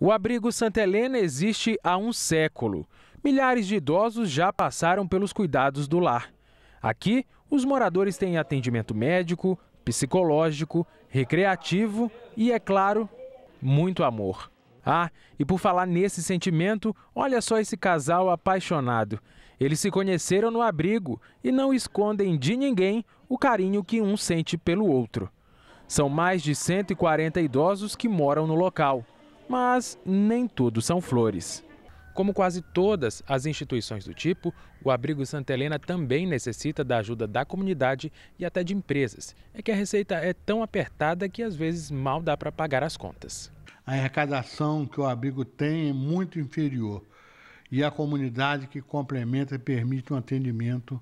O abrigo Santa Helena existe há um século. Milhares de idosos já passaram pelos cuidados do lar. Aqui, os moradores têm atendimento médico, psicológico, recreativo e, é claro, muito amor. Ah, e por falar nesse sentimento, olha só esse casal apaixonado. Eles se conheceram no abrigo e não escondem de ninguém o carinho que um sente pelo outro. São mais de 140 idosos que moram no local. Mas nem tudo são flores. Como quase todas as instituições do tipo, o Abrigo Santa Helena também necessita da ajuda da comunidade e até de empresas. É que a receita é tão apertada que às vezes mal dá para pagar as contas. A arrecadação que o abrigo tem é muito inferior e a comunidade que complementa permite um atendimento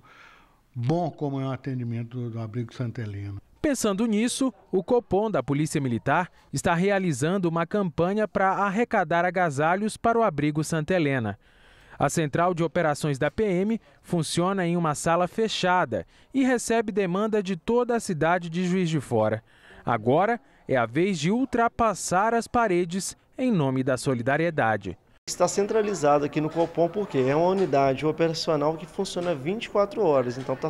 bom como é o atendimento do Abrigo Santa Helena. Pensando nisso, o Copom da Polícia Militar está realizando uma campanha para arrecadar agasalhos para o abrigo Santa Helena. A central de operações da PM funciona em uma sala fechada e recebe demanda de toda a cidade de Juiz de Fora. Agora é a vez de ultrapassar as paredes em nome da solidariedade. Está centralizado aqui no Copom porque é uma unidade operacional que funciona 24 horas, então tá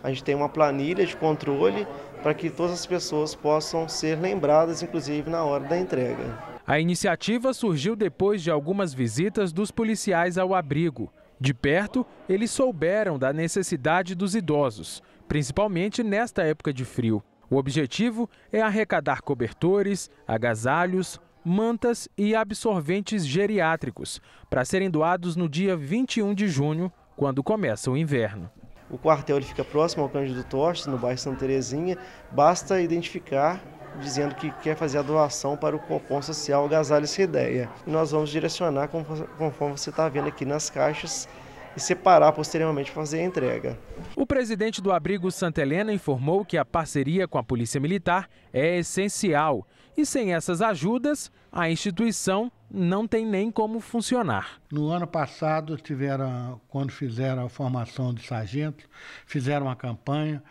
a gente tem uma planilha de controle para que todas as pessoas possam ser lembradas, inclusive na hora da entrega. A iniciativa surgiu depois de algumas visitas dos policiais ao abrigo. De perto, eles souberam da necessidade dos idosos, principalmente nesta época de frio. O objetivo é arrecadar cobertores, agasalhos, mantas e absorventes geriátricos para serem doados no dia 21 de junho, quando começa o inverno. O quartel ele fica próximo ao Cândido Tostes, no bairro Santa Terezinha. Basta identificar dizendo que quer fazer a doação para o Copom Social Agasalho essa ideia. E nós vamos direcionar conforme você está vendo aqui nas caixas e separar posteriormente para fazer a entrega. O presidente do abrigo Santa Helena informou que a parceria com a Polícia Militar é essencial e sem essas ajudas a instituição não tem nem como funcionar. No ano passado, tiveram, quando fizeram a formação de sargentos, fizeram uma campanha.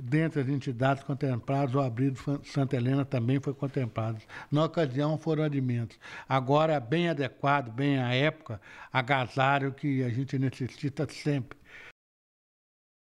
Dentre as entidades contempladas, o Abrigo Santa Helena também foi contemplado. Na ocasião, foram alimentos. Agora, bem adequado, bem à época, agasalho que a gente necessita sempre